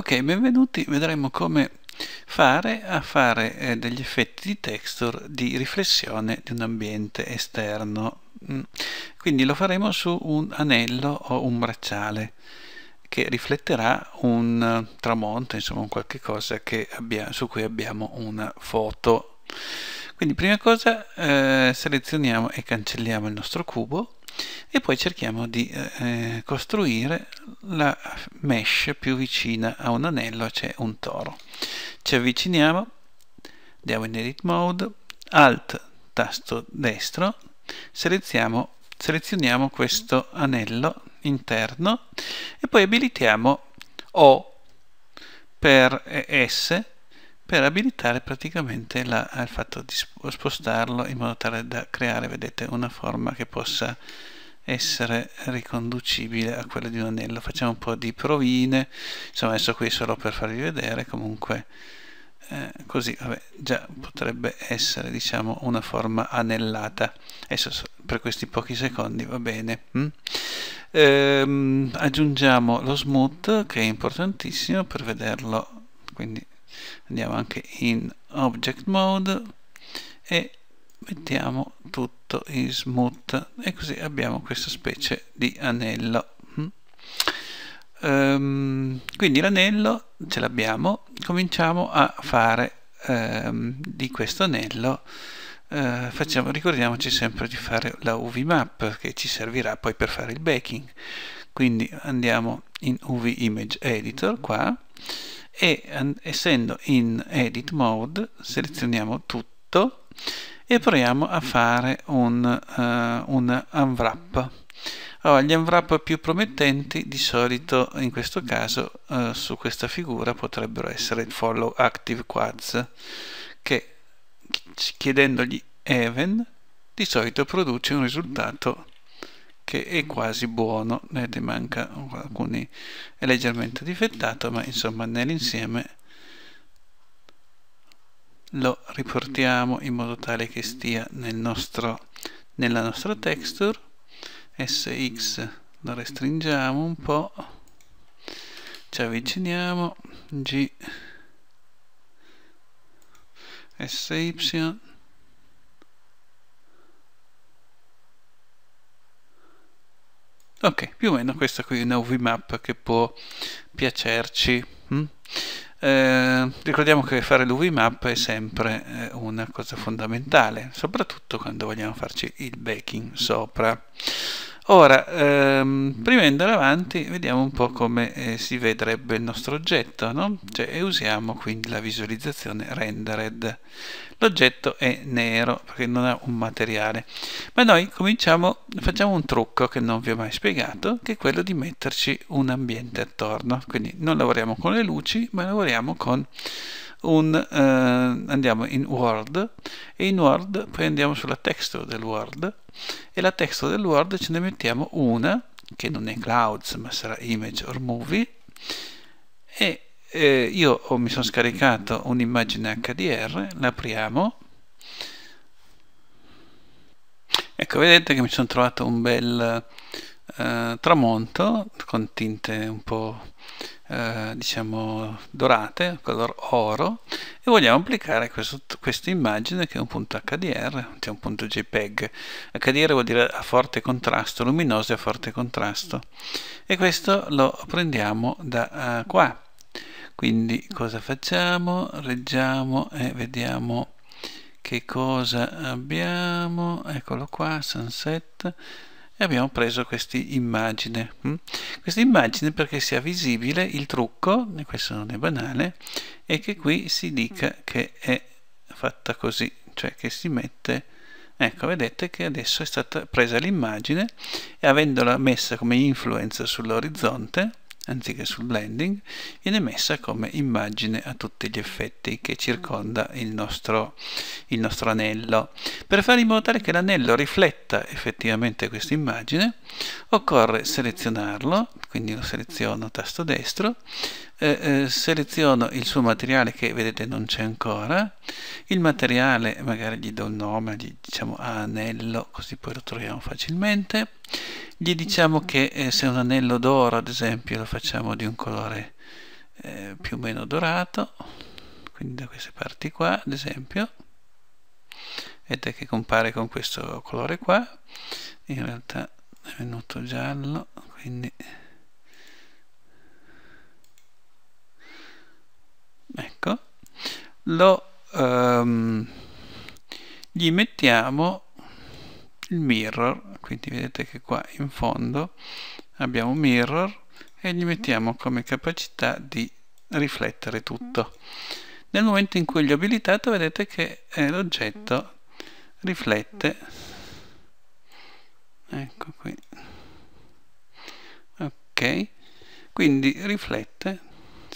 Ok, benvenuti, vedremo come fare a fare eh, degli effetti di texture di riflessione di un ambiente esterno. Mm. Quindi lo faremo su un anello o un bracciale che rifletterà un eh, tramonto, insomma un qualche cosa abbia, su cui abbiamo una foto. Quindi prima cosa eh, selezioniamo e cancelliamo il nostro cubo e poi cerchiamo di eh, eh, costruire la mesh più vicina a un anello, cioè un toro. Ci avviciniamo, andiamo in Edit Mode, Alt tasto destro, selezioniamo, selezioniamo questo anello interno e poi abilitiamo O per S per abilitare praticamente la, il fatto di spostarlo in modo tale da creare, vedete, una forma che possa essere riconducibile a quella di un anello. Facciamo un po' di provine, insomma adesso qui solo per farvi vedere, comunque eh, così vabbè, già potrebbe essere diciamo una forma anellata. Adesso per questi pochi secondi va bene. Mm? Ehm, aggiungiamo lo smooth che è importantissimo per vederlo quindi andiamo anche in object mode e mettiamo tutto in smooth e così abbiamo questa specie di anello um, quindi l'anello ce l'abbiamo cominciamo a fare um, di questo anello Uh, facciamo, ricordiamoci sempre di fare la UV map che ci servirà poi per fare il baking quindi andiamo in UV image editor qua e essendo in edit mode selezioniamo tutto e proviamo a fare un, uh, un unwrap allora, gli unwrap più promettenti di solito in questo caso uh, su questa figura potrebbero essere il follow active quads che chiedendogli even di solito produce un risultato che è quasi buono, ne manca alcuni, è leggermente difettato, ma insomma nell'insieme lo riportiamo in modo tale che stia nel nostro, nella nostra texture, sx lo restringiamo un po', ci avviciniamo, g, sy, Ok, più o meno questa qui è una UV-map che può piacerci. Mm? Eh, ricordiamo che fare l'UV-map è sempre eh, una cosa fondamentale, soprattutto quando vogliamo farci il baking sopra. Ora, ehm, prima di andare avanti, vediamo un po' come eh, si vedrebbe il nostro oggetto, no? cioè, usiamo quindi la visualizzazione rendered. L'oggetto è nero perché non ha un materiale, ma noi cominciamo, facciamo un trucco che non vi ho mai spiegato, che è quello di metterci un ambiente attorno, quindi non lavoriamo con le luci, ma lavoriamo con un, eh, andiamo in Word e in Word poi andiamo sulla texture del Word e la texture del Word ce ne mettiamo una che non è Clouds ma sarà Image or Movie e eh, io ho, mi sono scaricato un'immagine HDR, l'apriamo ecco vedete che mi sono trovato un bel eh, tramonto con tinte un po' eh, diciamo dorate, color oro e vogliamo applicare questo, questa immagine che è un punto HDR, cioè un punto JPEG. HDR vuol dire a forte contrasto, luminoso e a forte contrasto. E questo lo prendiamo da uh, qua. Quindi cosa facciamo? Reggiamo e vediamo che cosa abbiamo. Eccolo qua, sunset e abbiamo preso questa immagine. Mm? Questa immagine perché sia visibile il trucco, e questo non è banale, è che qui si dica mm. che è fatta così, cioè che si mette... Ecco, vedete che adesso è stata presa l'immagine e avendola messa come influenza sull'orizzonte, anziché sul blending, viene messa come immagine a tutti gli effetti che circonda il nostro, il nostro anello. Per fare in modo tale che l'anello rifletta effettivamente questa immagine, occorre selezionarlo, quindi lo seleziono tasto destro, eh, eh, seleziono il suo materiale che vedete non c'è ancora, il materiale magari gli do un nome, gli diciamo ah, anello così poi lo troviamo facilmente, gli diciamo che eh, se è un anello d'oro ad esempio lo facciamo di un colore eh, più o meno dorato, quindi da queste parti qua ad esempio, vedete che compare con questo colore qua, in realtà è venuto giallo quindi lo, um, gli mettiamo il mirror quindi vedete che qua in fondo abbiamo un mirror e gli mettiamo come capacità di riflettere tutto nel momento in cui gli ho abilitato vedete che eh, l'oggetto riflette ecco qui ok quindi riflette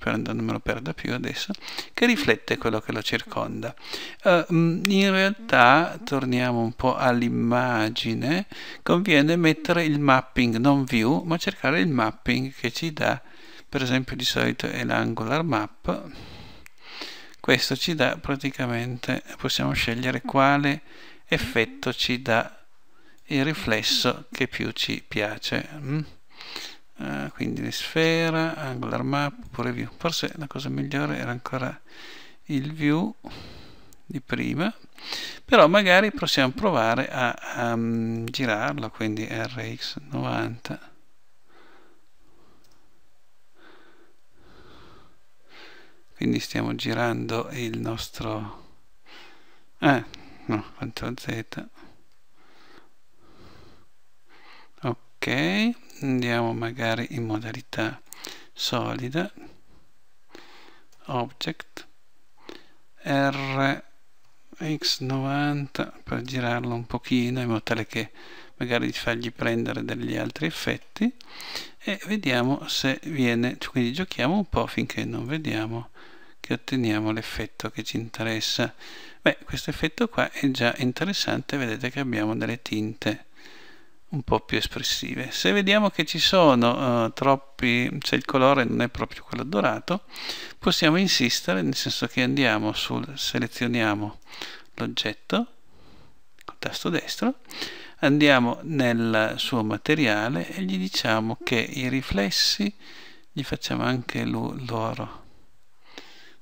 sperando non me lo perda più adesso, che riflette quello che lo circonda. Uh, in realtà, torniamo un po' all'immagine, conviene mettere il mapping, non view, ma cercare il mapping che ci dà, per esempio di solito è l'angular map, questo ci dà praticamente, possiamo scegliere quale effetto ci dà il riflesso che più ci piace. Mm? Uh, quindi sfera, angular map, pure view. Forse la cosa migliore era ancora il view di prima, però magari possiamo provare a, a um, ehm, girarlo, quindi RX90. Quindi stiamo girando il nostro... Ah, no, CTRL Z. Ok, andiamo magari in modalità solida object rx90 per girarlo un pochino in modo tale che magari fargli prendere degli altri effetti e vediamo se viene quindi giochiamo un po' finché non vediamo che otteniamo l'effetto che ci interessa beh questo effetto qua è già interessante vedete che abbiamo delle tinte un po' più espressive. Se vediamo che ci sono uh, troppi, cioè il colore non è proprio quello dorato, possiamo insistere, nel senso che andiamo sul, selezioniamo l'oggetto, col tasto destro, andiamo nel suo materiale e gli diciamo che i riflessi gli facciamo anche loro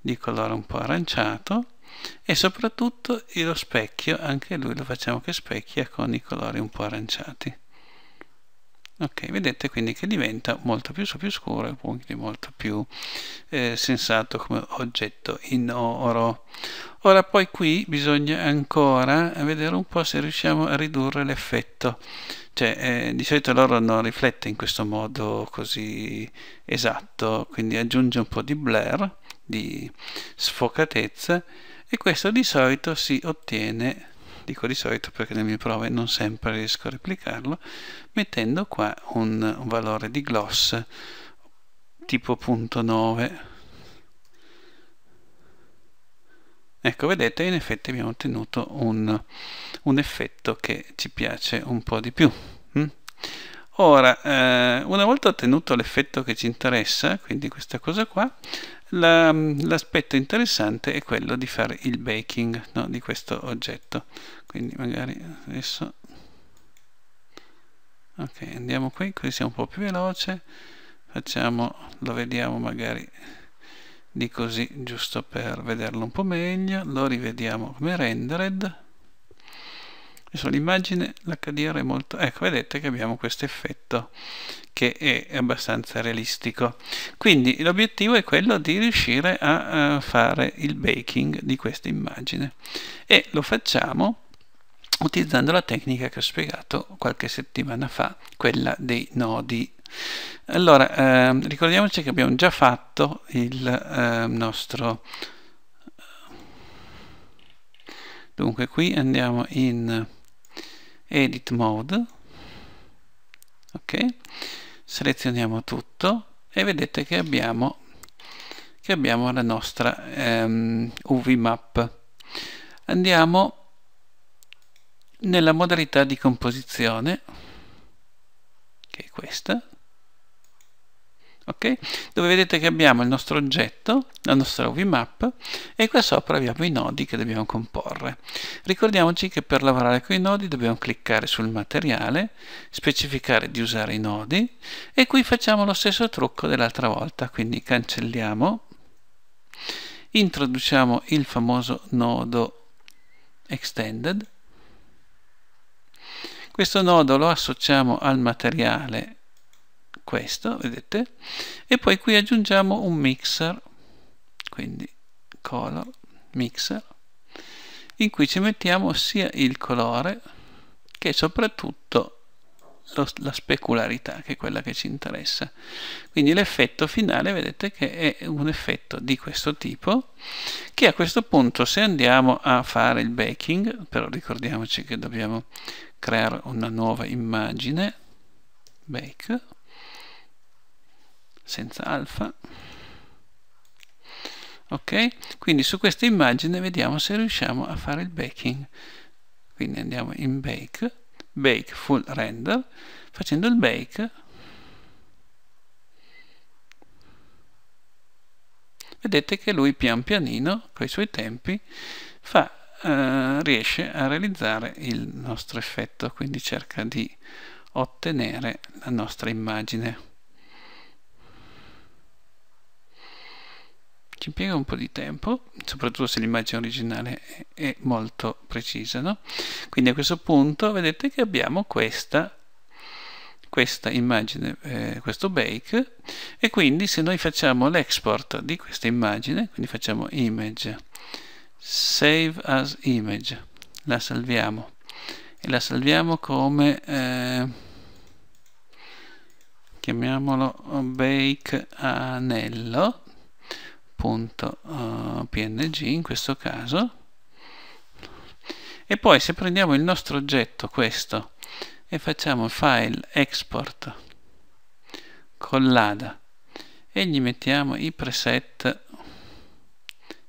di colore un po' aranciato e soprattutto lo specchio, anche lui lo facciamo che specchia con i colori un po' aranciati. Ok, vedete quindi che diventa molto più, più scuro e quindi molto più eh, sensato come oggetto in oro. Ora poi qui bisogna ancora vedere un po' se riusciamo a ridurre l'effetto. Cioè, eh, di solito l'oro non riflette in questo modo così esatto, quindi aggiunge un po' di blur, di sfocatezza, e questo di solito si ottiene dico di solito perché nelle mie prove non sempre riesco a replicarlo, mettendo qua un, valore di gloss tipo 0.9. Ecco, vedete, in effetti abbiamo ottenuto un, un effetto che ci piace un po' di più. Hm? Ora, eh, una volta ottenuto l'effetto che ci interessa, quindi questa cosa qua, la, l'aspetto interessante è quello di fare il baking no, di questo oggetto. Quindi magari adesso... Ok, andiamo qui, così siamo un po' più veloce. Facciamo, lo vediamo magari di così, giusto per vederlo un po' meglio. Lo rivediamo come rendered adesso l'immagine l'HDR è molto ecco vedete che abbiamo questo effetto che è abbastanza realistico quindi l'obiettivo è quello di riuscire a, a eh, fare il baking di questa immagine e lo facciamo utilizzando la tecnica che ho spiegato qualche settimana fa quella dei nodi allora ehm, ricordiamoci che abbiamo già fatto il ehm, eh, nostro dunque qui andiamo in edit mode ok selezioniamo tutto e vedete che abbiamo che abbiamo la nostra ehm, UV map andiamo nella modalità di composizione che è questa Okay? dove vedete che abbiamo il nostro oggetto, la nostra UV map e qua sopra abbiamo i nodi che dobbiamo comporre. Ricordiamoci che per lavorare con i nodi dobbiamo cliccare sul materiale, specificare di usare i nodi e qui facciamo lo stesso trucco dell'altra volta, quindi cancelliamo, introduciamo il famoso nodo extended, questo nodo lo associamo al materiale questo, vedete? E poi qui aggiungiamo un mixer, quindi color mixer, in cui ci mettiamo sia il colore che soprattutto lo, la specularità, che è quella che ci interessa. Quindi l'effetto finale, vedete che è un effetto di questo tipo, che a questo punto se andiamo a fare il baking, però ricordiamoci che dobbiamo creare una nuova immagine, bake, senza alfa ok quindi su questa immagine vediamo se riusciamo a fare il baking quindi andiamo in bake bake full render facendo il bake vedete che lui pian pianino con i suoi tempi fa, eh, riesce a realizzare il nostro effetto quindi cerca di ottenere la nostra immagine ci impiega un po' di tempo, soprattutto se l'immagine originale è molto precisa. No? Quindi a questo punto vedete che abbiamo questa, questa immagine, eh, questo bake, e quindi se noi facciamo l'export di questa immagine, quindi facciamo image, save as image, la salviamo e la salviamo come... Eh, chiamiamolo bake anello png eh, in questo caso e poi se prendiamo il nostro oggetto questo e facciamo file export collada e gli mettiamo i preset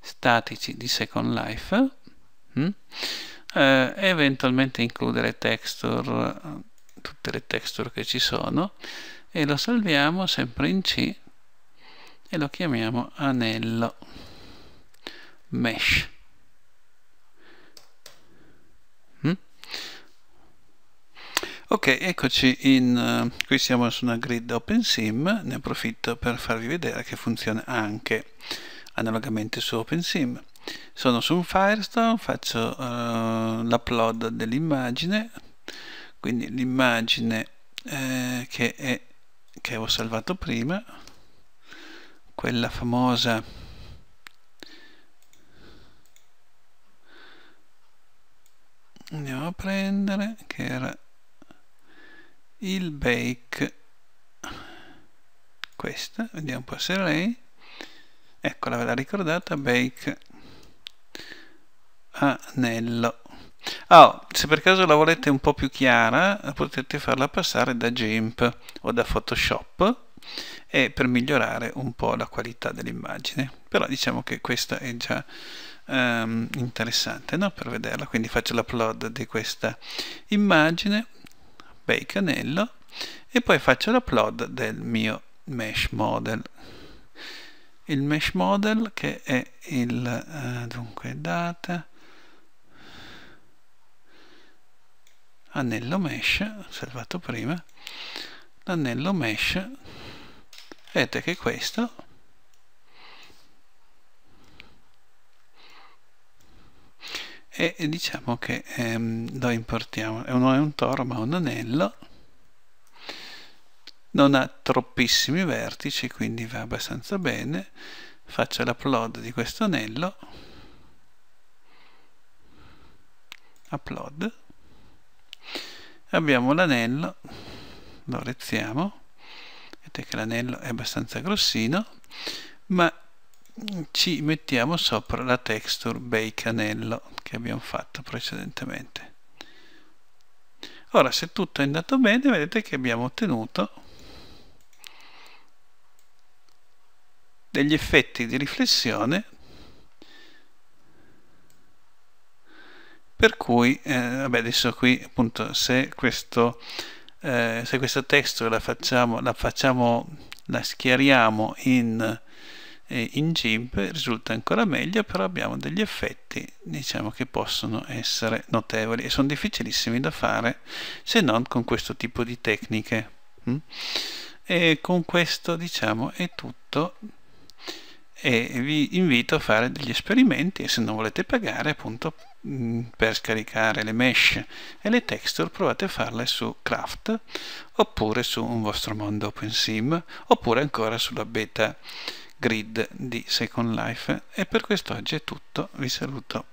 statici di Second Life mm? eh, eventualmente includere texture tutte le texture che ci sono e lo salviamo sempre in C e lo chiamiamo anello mesh mm? ok eccoci in uh, qui siamo su una grid OpenSim ne approfitto per farvi vedere che funziona anche analogamente su OpenSim sono su un Firestone faccio uh, l'upload dell'immagine quindi l'immagine eh, che, che avevo salvato prima quella famosa andiamo a prendere che era il bake questa vediamo un po' se lei eccola ve l'ha ricordata bake anello Oh, se per caso la volete un po' più chiara potete farla passare da GIMP o da Photoshop e per migliorare un po' la qualità dell'immagine però diciamo che questa è già um, interessante no? per vederla quindi faccio l'upload di questa immagine bei canello e poi faccio l'upload del mio mesh model il mesh model che è il uh, dunque data anello mesh salvato prima l'anello mesh vedete che questo e diciamo che ehm, lo importiamo è un, è un toro ma un anello non ha troppissimi vertici quindi va abbastanza bene faccio l'upload di questo anello upload abbiamo l'anello lo rezziamo vedete che l'anello è abbastanza grossino ma ci mettiamo sopra la texture bake anello che abbiamo fatto precedentemente ora se tutto è andato bene vedete che abbiamo ottenuto degli effetti di riflessione per cui eh, vabbè adesso qui appunto se questo eh, se questo testo la facciamo, la, facciamo, la schiariamo in, eh, in GIMP risulta ancora meglio, però abbiamo degli effetti diciamo che possono essere notevoli e sono difficilissimi da fare se non con questo tipo di tecniche. Mm? E con questo diciamo è tutto e vi invito a fare degli esperimenti e se non volete pagare appunto Mm, per scaricare le mesh e le texture provate a farle su Craft oppure su un vostro mondo OpenSim oppure ancora sulla beta grid di Second Life e per quest'oggi è tutto vi saluto